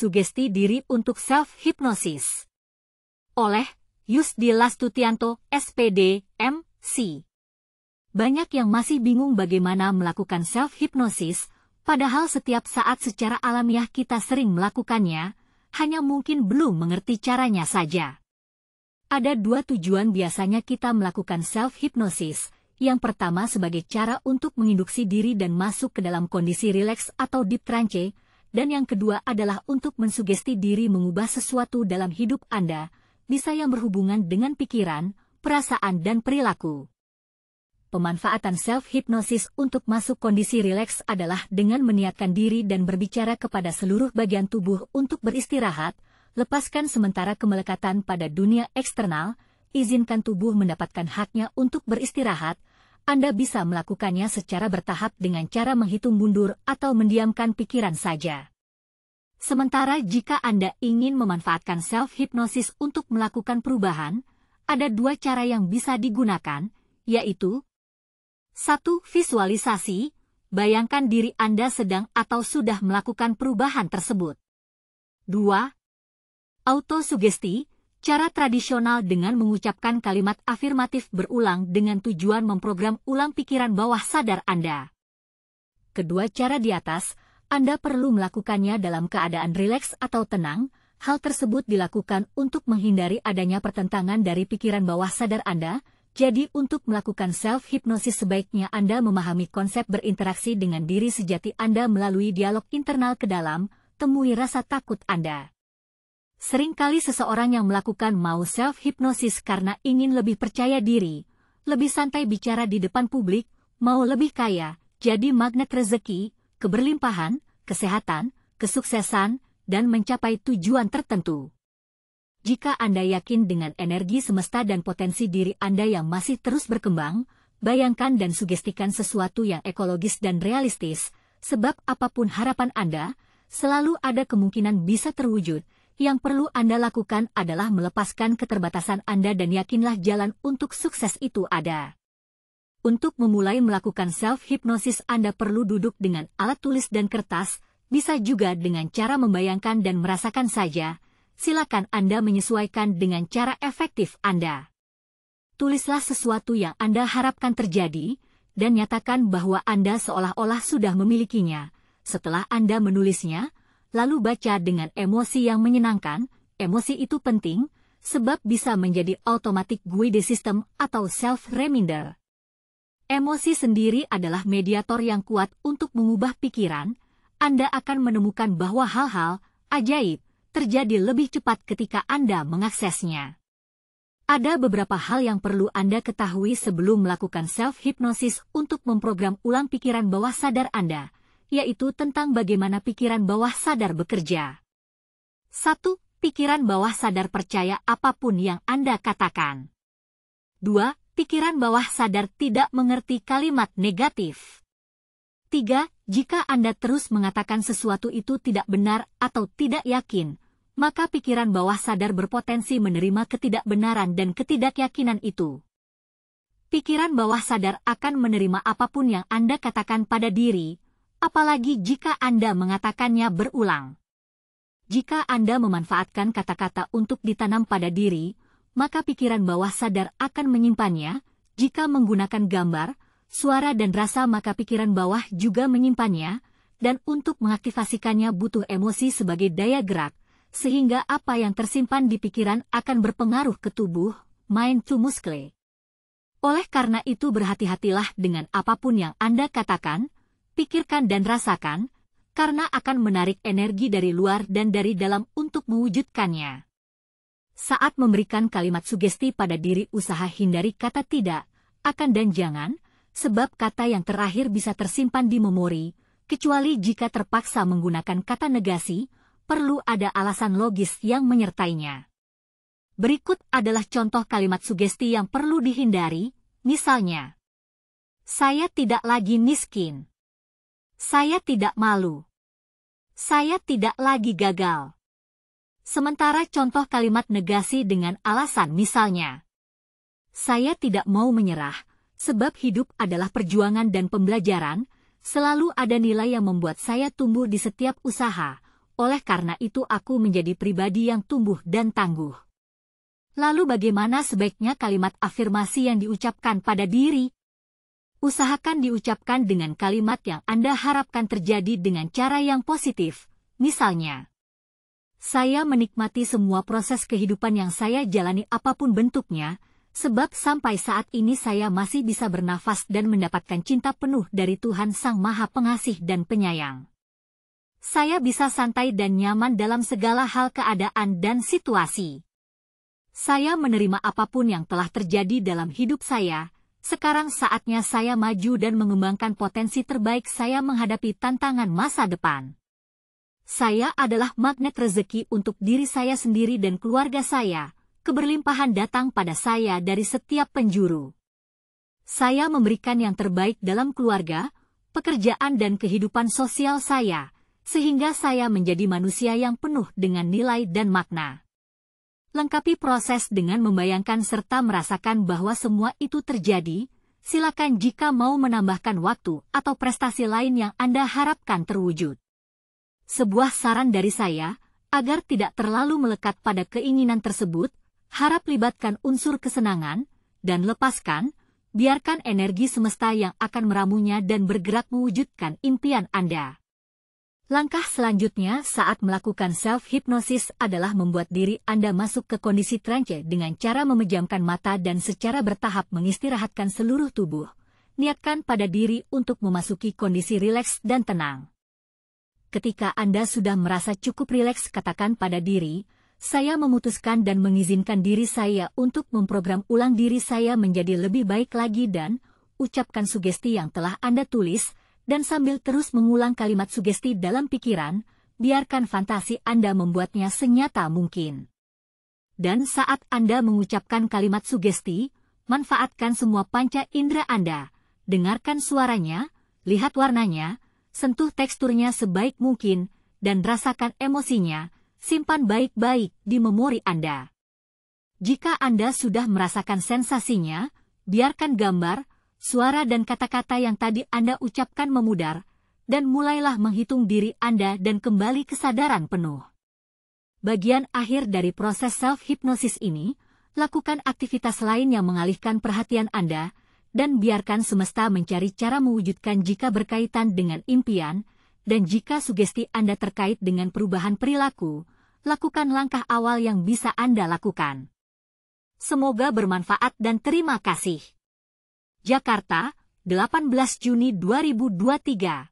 sugesti diri untuk self-hypnosis. Oleh Yusdi Lastutianto, SPD, MC. Banyak yang masih bingung bagaimana melakukan self-hypnosis, padahal setiap saat secara alamiah kita sering melakukannya, hanya mungkin belum mengerti caranya saja. Ada dua tujuan biasanya kita melakukan self-hypnosis, yang pertama sebagai cara untuk menginduksi diri dan masuk ke dalam kondisi rileks atau deep trance, dan yang kedua adalah untuk mensugesti diri mengubah sesuatu dalam hidup Anda, bisa yang berhubungan dengan pikiran, perasaan dan perilaku. Pemanfaatan self-hypnosis untuk masuk kondisi rileks adalah dengan meniatkan diri dan berbicara kepada seluruh bagian tubuh untuk beristirahat, lepaskan sementara kemelekatan pada dunia eksternal, izinkan tubuh mendapatkan haknya untuk beristirahat, anda bisa melakukannya secara bertahap dengan cara menghitung mundur atau mendiamkan pikiran saja. Sementara jika Anda ingin memanfaatkan self-hypnosis untuk melakukan perubahan, ada dua cara yang bisa digunakan, yaitu 1. Visualisasi, bayangkan diri Anda sedang atau sudah melakukan perubahan tersebut. 2. Autosugesti, cara tradisional dengan mengucapkan kalimat afirmatif berulang dengan tujuan memprogram ulang pikiran bawah sadar Anda. Kedua cara di atas anda perlu melakukannya dalam keadaan rileks atau tenang. Hal tersebut dilakukan untuk menghindari adanya pertentangan dari pikiran bawah sadar Anda. Jadi untuk melakukan self-hypnosis sebaiknya Anda memahami konsep berinteraksi dengan diri sejati Anda melalui dialog internal ke dalam, temui rasa takut Anda. Seringkali seseorang yang melakukan mau self-hypnosis karena ingin lebih percaya diri, lebih santai bicara di depan publik, mau lebih kaya, jadi magnet rezeki, keberlimpahan, kesehatan, kesuksesan, dan mencapai tujuan tertentu. Jika Anda yakin dengan energi semesta dan potensi diri Anda yang masih terus berkembang, bayangkan dan sugestikan sesuatu yang ekologis dan realistis, sebab apapun harapan Anda, selalu ada kemungkinan bisa terwujud. Yang perlu Anda lakukan adalah melepaskan keterbatasan Anda dan yakinlah jalan untuk sukses itu ada. Untuk memulai melakukan self-hypnosis Anda perlu duduk dengan alat tulis dan kertas, bisa juga dengan cara membayangkan dan merasakan saja. Silakan Anda menyesuaikan dengan cara efektif Anda. Tulislah sesuatu yang Anda harapkan terjadi, dan nyatakan bahwa Anda seolah-olah sudah memilikinya. Setelah Anda menulisnya, lalu baca dengan emosi yang menyenangkan, emosi itu penting, sebab bisa menjadi automatic guide system atau self-reminder. Emosi sendiri adalah mediator yang kuat untuk mengubah pikiran. Anda akan menemukan bahwa hal-hal ajaib terjadi lebih cepat ketika Anda mengaksesnya. Ada beberapa hal yang perlu Anda ketahui sebelum melakukan self-hypnosis untuk memprogram ulang pikiran bawah sadar Anda, yaitu tentang bagaimana pikiran bawah sadar bekerja. 1. Pikiran bawah sadar percaya apapun yang Anda katakan. 2 pikiran bawah sadar tidak mengerti kalimat negatif. 3. Jika Anda terus mengatakan sesuatu itu tidak benar atau tidak yakin, maka pikiran bawah sadar berpotensi menerima ketidakbenaran dan ketidakyakinan itu. Pikiran bawah sadar akan menerima apapun yang Anda katakan pada diri, apalagi jika Anda mengatakannya berulang. Jika Anda memanfaatkan kata-kata untuk ditanam pada diri, maka pikiran bawah sadar akan menyimpannya. Jika menggunakan gambar, suara dan rasa maka pikiran bawah juga menyimpannya, dan untuk mengaktifasikannya butuh emosi sebagai daya gerak, sehingga apa yang tersimpan di pikiran akan berpengaruh ke tubuh, main to muscle. Oleh karena itu berhati-hatilah dengan apapun yang Anda katakan, pikirkan dan rasakan, karena akan menarik energi dari luar dan dari dalam untuk mewujudkannya. Saat memberikan kalimat sugesti pada diri usaha hindari kata tidak, akan dan jangan, sebab kata yang terakhir bisa tersimpan di memori, kecuali jika terpaksa menggunakan kata negasi, perlu ada alasan logis yang menyertainya. Berikut adalah contoh kalimat sugesti yang perlu dihindari, misalnya, Saya tidak lagi miskin. Saya tidak malu. Saya tidak lagi gagal. Sementara contoh kalimat negasi dengan alasan misalnya, saya tidak mau menyerah, sebab hidup adalah perjuangan dan pembelajaran, selalu ada nilai yang membuat saya tumbuh di setiap usaha, oleh karena itu aku menjadi pribadi yang tumbuh dan tangguh. Lalu bagaimana sebaiknya kalimat afirmasi yang diucapkan pada diri? Usahakan diucapkan dengan kalimat yang Anda harapkan terjadi dengan cara yang positif, misalnya. Saya menikmati semua proses kehidupan yang saya jalani apapun bentuknya, sebab sampai saat ini saya masih bisa bernafas dan mendapatkan cinta penuh dari Tuhan Sang Maha Pengasih dan Penyayang. Saya bisa santai dan nyaman dalam segala hal keadaan dan situasi. Saya menerima apapun yang telah terjadi dalam hidup saya, sekarang saatnya saya maju dan mengembangkan potensi terbaik saya menghadapi tantangan masa depan. Saya adalah magnet rezeki untuk diri saya sendiri dan keluarga saya. Keberlimpahan datang pada saya dari setiap penjuru. Saya memberikan yang terbaik dalam keluarga, pekerjaan dan kehidupan sosial saya, sehingga saya menjadi manusia yang penuh dengan nilai dan makna. Lengkapi proses dengan membayangkan serta merasakan bahwa semua itu terjadi, silakan jika mau menambahkan waktu atau prestasi lain yang Anda harapkan terwujud. Sebuah saran dari saya, agar tidak terlalu melekat pada keinginan tersebut, harap libatkan unsur kesenangan, dan lepaskan, biarkan energi semesta yang akan meramunya dan bergerak mewujudkan impian Anda. Langkah selanjutnya saat melakukan self-hypnosis adalah membuat diri Anda masuk ke kondisi trance dengan cara memejamkan mata dan secara bertahap mengistirahatkan seluruh tubuh. Niatkan pada diri untuk memasuki kondisi rileks dan tenang ketika Anda sudah merasa cukup rileks katakan pada diri, saya memutuskan dan mengizinkan diri saya untuk memprogram ulang diri saya menjadi lebih baik lagi dan ucapkan sugesti yang telah Anda tulis dan sambil terus mengulang kalimat sugesti dalam pikiran, biarkan fantasi Anda membuatnya senyata mungkin. Dan saat Anda mengucapkan kalimat sugesti, manfaatkan semua panca indera Anda, dengarkan suaranya, lihat warnanya, sentuh teksturnya sebaik mungkin, dan rasakan emosinya, simpan baik-baik di memori Anda. Jika Anda sudah merasakan sensasinya, biarkan gambar, suara dan kata-kata yang tadi Anda ucapkan memudar, dan mulailah menghitung diri Anda dan kembali kesadaran penuh. Bagian akhir dari proses self-hypnosis ini, lakukan aktivitas lain yang mengalihkan perhatian Anda, dan biarkan semesta mencari cara mewujudkan jika berkaitan dengan impian, dan jika sugesti Anda terkait dengan perubahan perilaku, lakukan langkah awal yang bisa Anda lakukan. Semoga bermanfaat dan terima kasih. Jakarta, 18 Juni 2023